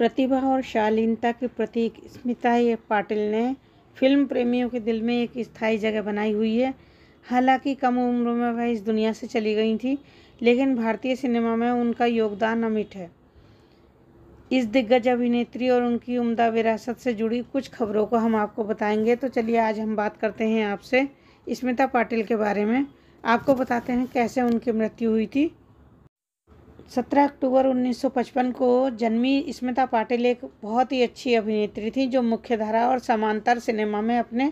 प्रतिभा और शालीनता के प्रतीक स्मिता पाटिल ने फिल्म प्रेमियों के दिल में एक स्थायी जगह बनाई हुई है हालांकि कम उम्र में वह इस दुनिया से चली गई थी लेकिन भारतीय सिनेमा में उनका योगदान अमिट है इस दिग्गज अभिनेत्री और उनकी उम्दा विरासत से जुड़ी कुछ खबरों को हम आपको बताएंगे तो चलिए आज हम बात करते हैं आपसे स्मिता पाटिल के बारे में आपको बताते हैं कैसे उनकी मृत्यु हुई थी सत्रह अक्टूबर 1955 को जन्मी स्मिता पाटिल एक बहुत ही अच्छी अभिनेत्री थी जो मुख्यधारा और समांतर सिनेमा में अपने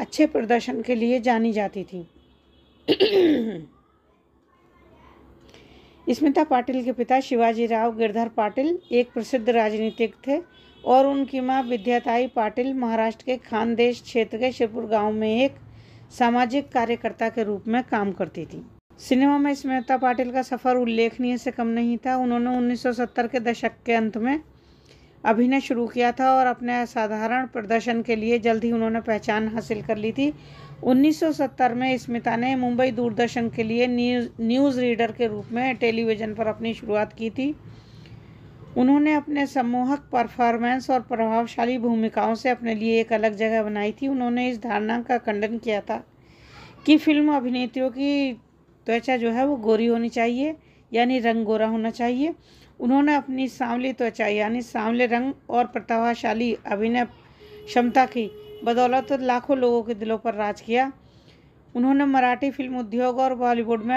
अच्छे प्रदर्शन के लिए जानी जाती थी स्मिता पाटिल के पिता शिवाजी राव गिरधर पाटिल एक प्रसिद्ध राजनीतिक थे और उनकी माँ विद्याताई पाटिल महाराष्ट्र के खानदेश क्षेत्र के शिरपुर गांव में एक सामाजिक कार्यकर्ता के रूप में काम करती थी सिनेमा में स्मिता पाटिल का सफ़र उल्लेखनीय से कम नहीं था उन्होंने 1970 के दशक के अंत में अभिनय शुरू किया था और अपने असाधारण प्रदर्शन के लिए जल्द ही उन्होंने पहचान हासिल कर ली थी 1970 में स्मिता ने मुंबई दूरदर्शन के लिए न्यूज़ न्यूज़ रीडर के रूप में टेलीविज़न पर अपनी शुरुआत की थी उन्होंने अपने सम्मोहक परफॉर्मेंस और प्रभावशाली भूमिकाओं से अपने लिए एक अलग जगह बनाई थी उन्होंने इस धारणा का खंडन किया था कि फिल्म अभिनेत्रियों की त्वचा जो है वो गोरी होनी चाहिए यानी रंग गोरा होना चाहिए उन्होंने अपनी सांवली त्वचा यानी सांवले रंग और प्रतिभाशाली अभिनय क्षमता की बदौलत तो लाखों लोगों के दिलों पर राज किया उन्होंने मराठी फिल्म उद्योग और बॉलीवुड में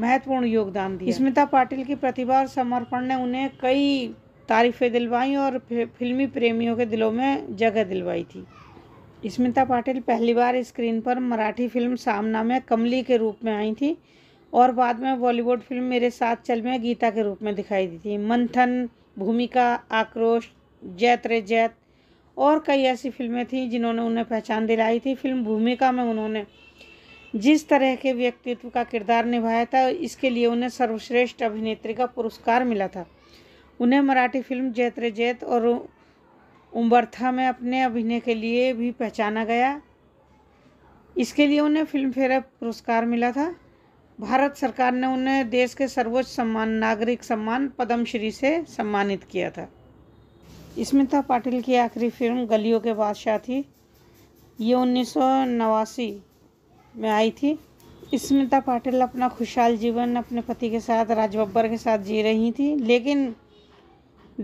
महत्वपूर्ण योगदान दिया स्मिता पाटिल की प्रतिभा और समर्पण ने उन्हें कई तारीफ़ें दिलवाई और फिल्मी प्रेमियों के दिलों में जगह दिलवाई थी स्मिता पाटिल पहली बार स्क्रीन पर मराठी फिल्म सामना में कमली के रूप में आई थी और बाद में बॉलीवुड फिल्म मेरे साथ चल में गीता के रूप में दिखाई दी थी मंथन भूमिका आक्रोश जैत रे जैत और कई ऐसी फिल्में थीं जिन्होंने उन्हें पहचान दिलाई थी फिल्म भूमिका में उन्होंने जिस तरह के व्यक्तित्व का किरदार निभाया था इसके लिए उन्हें सर्वश्रेष्ठ अभिनेत्री का पुरस्कार मिला था उन्हें मराठी फिल्म जैत रे जैत और उम्बरथा में अपने अभिनय के लिए भी पहचाना गया इसके लिए उन्हें फिल्म फेयर पुरस्कार मिला था भारत सरकार ने उन्हें देश के सर्वोच्च सम्मान नागरिक सम्मान पद्मश्री से सम्मानित किया था स्मिता पाटिल की आखिरी फिल्म गलियों के बादशाह थी ये उन्नीस में आई थी स्मिता पाटिल अपना खुशहाल जीवन अपने पति के साथ राजबब्बर के साथ जी रही थी लेकिन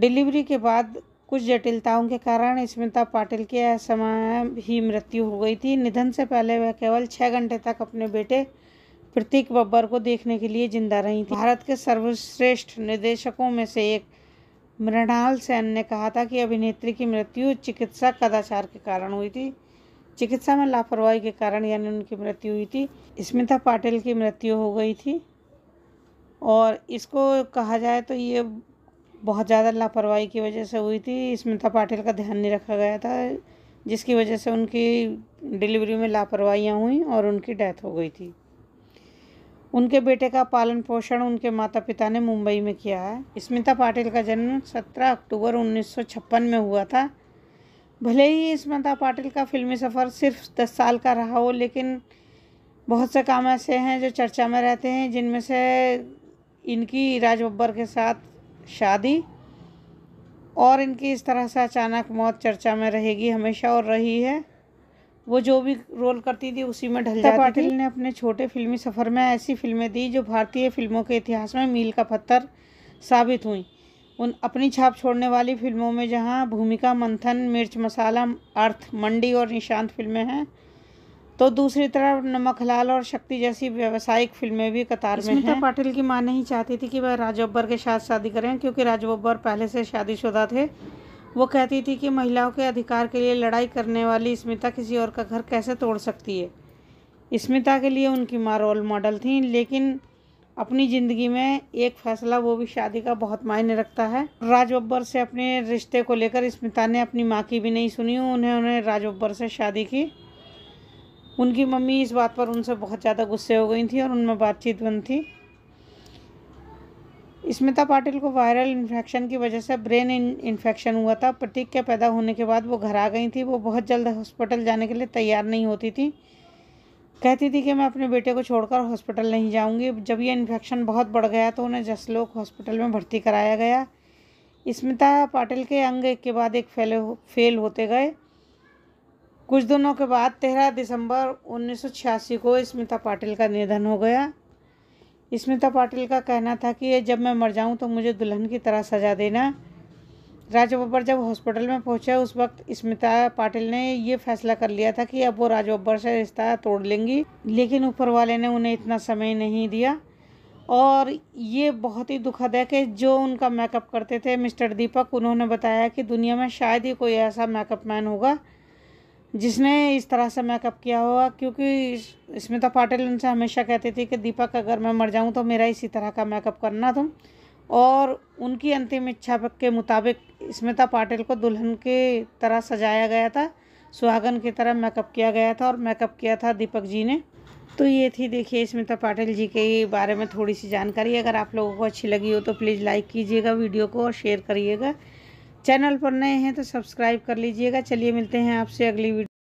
डिलीवरी के बाद कुछ जटिलताओं के कारण स्मिता पाटिल की असमय ही मृत्यु हो गई थी निधन से पहले वह केवल छः घंटे तक अपने बेटे प्रतीक बब्बर को देखने के लिए जिंदा रही थी भारत के सर्वश्रेष्ठ निर्देशकों में से एक मृणाल सेन ने कहा था कि अभिनेत्री की मृत्यु चिकित्सा कदाचार के कारण हुई थी चिकित्सा में लापरवाही के कारण यानी उनकी मृत्यु हुई थी स्मिता पाटिल की मृत्यु हो गई थी और इसको कहा जाए तो ये बहुत ज़्यादा लापरवाही की वजह से हुई थी स्मिता पाटिल का ध्यान नहीं रखा गया था जिसकी वजह से उनकी डिलीवरी में लापरवाहियाँ हुई और उनकी डेथ हो गई थी उनके बेटे का पालन पोषण उनके माता पिता ने मुंबई में किया है स्मिता पाटिल का जन्म 17 अक्टूबर 1956 में हुआ था भले ही स्मिता पाटिल का फिल्मी सफ़र सिर्फ 10 साल का रहा हो लेकिन बहुत से काम ऐसे हैं जो चर्चा में रहते हैं जिनमें से इनकी राज बब्बर के साथ शादी और इनकी इस तरह से अचानक मौत चर्चा में रहेगी हमेशा और रही है वो जो भी रोल करती थी उसी में ढल जाती पाटिल ने अपने छोटे फिल्मी सफ़र में ऐसी फिल्में दी जो भारतीय फिल्मों के इतिहास में मील का पत्थर साबित हुई उन अपनी छाप छोड़ने वाली फिल्मों में जहां भूमिका मंथन मिर्च मसाला अर्थ मंडी और निशांत फिल्में हैं तो दूसरी तरफ नमक हलाल और शक्ति जैसी व्यावसायिक फिल्में भी कतार में हैं पाटिल की मां नहीं चाहती थी कि वह राज बब्बर के साथ शादी करें क्योंकि राज बब्बर पहले से शादीशुदा थे वो कहती थी कि महिलाओं के अधिकार के लिए लड़ाई करने वाली स्मिता किसी और का घर कैसे तोड़ सकती है स्मिता के लिए उनकी माँ रोल मॉडल थी लेकिन अपनी ज़िंदगी में एक फ़ैसला वो भी शादी का बहुत मायने रखता है राज बब्बर से अपने रिश्ते को लेकर स्मिता ने अपनी माँ की भी नहीं सुनी उन्हें उन्हें राज बब्बर से शादी की उनकी मम्मी इस बात पर उनसे बहुत ज़्यादा गुस्से हो गई थी और उनमें बातचीत बंद थी स्मिता पाटिल को वायरल इन्फेक्शन की वजह से ब्रेन इन्फेक्शन हुआ था प्रतीक के पैदा होने के बाद वो घर आ गई थी वो बहुत जल्द हॉस्पिटल जाने के लिए तैयार नहीं होती थी कहती थी कि मैं अपने बेटे को छोड़कर हॉस्पिटल नहीं जाऊंगी जब यह इन्फेक्शन बहुत बढ़ गया तो उन्हें जसलोक हॉस्पिटल में भर्ती कराया गया स्मिता पाटिल के अंग एक के बाद एक फेल फेल होते गए कुछ दिनों के बाद तेरह दिसंबर 1986 को स्मिता पाटिल का निधन हो गया स्मिता पाटिल का कहना था कि जब मैं मर जाऊं तो मुझे दुल्हन की तरह सजा देना राज बब्बर जब हॉस्पिटल में पहुंचे उस वक्त स्मिता पाटिल ने ये फैसला कर लिया था कि अब वो राज बब्बर से रिश्ता तोड़ लेंगी लेकिन ऊपर वाले ने उन्हें इतना समय नहीं दिया और ये बहुत ही दुखद है कि जो उनका मेकअप करते थे मिस्टर दीपक उन्होंने बताया कि दुनिया में शायद ही कोई ऐसा मेकअप मैन होगा जिसने इस तरह से मेकअप किया होगा क्योंकि स्मिता तो पाटिल उनसे हमेशा कहती थी कि दीपक अगर मैं मर जाऊँ तो मेरा इसी तरह का मेकअप करना तुम और उनकी अंतिम इच्छा के मुताबिक स्मिता तो पाटिल को दुल्हन की तरह सजाया गया था सुहागन की तरह मेकअप किया गया था और मेकअप किया था दीपक जी ने तो ये थी देखिए स्मिता तो पाटिल जी के बारे में थोड़ी सी जानकारी अगर आप लोगों को अच्छी लगी हो तो प्लीज़ लाइक कीजिएगा वीडियो को और शेयर करिएगा चैनल पर नए हैं तो सब्सक्राइब कर लीजिएगा चलिए मिलते हैं आपसे अगली वीडियो